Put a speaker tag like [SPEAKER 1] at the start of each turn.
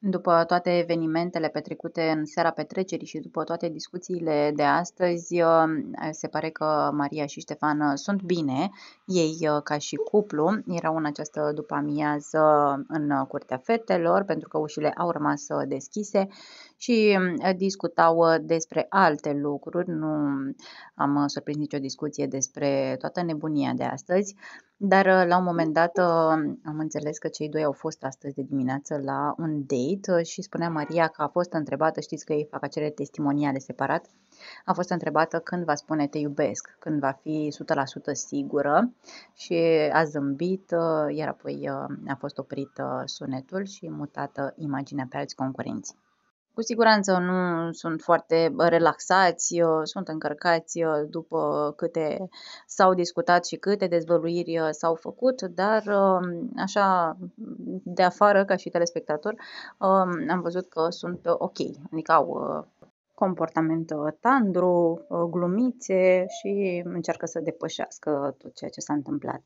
[SPEAKER 1] După toate evenimentele petrecute în seara petrecerii și după toate discuțiile de astăzi, um, se pare că Maria și Ștefan uh, sunt bine. Ei, uh, ca și cuplu, erau în această după-amiază în curtea fetelor, pentru că ușile au rămas uh, deschise și um, discutau despre alte lucruri. Nu am surprins nicio discuție despre toată nebunia de astăzi. Dar uh, la un moment dat uh, am înțeles că cei doi au fost astăzi de dimineață la un date uh, și spunea Maria că a fost întrebată, știți că ei fac acele testimoniale separat, a fost întrebată când va spune te iubesc, când va fi 100% sigură și a zâmbit, iar apoi a fost oprit sunetul și mutată imaginea pe alți concurenți. Cu siguranță nu sunt foarte relaxați, sunt încărcați după câte s-au discutat și câte dezvăluiri uh, s-au făcut, dar um, așa de afară, ca și telespectator, um, am văzut că sunt ok, adică au uh, comportament uh, tandru, glumițe și încearcă să depășească tot ceea ce s-a întâmplat.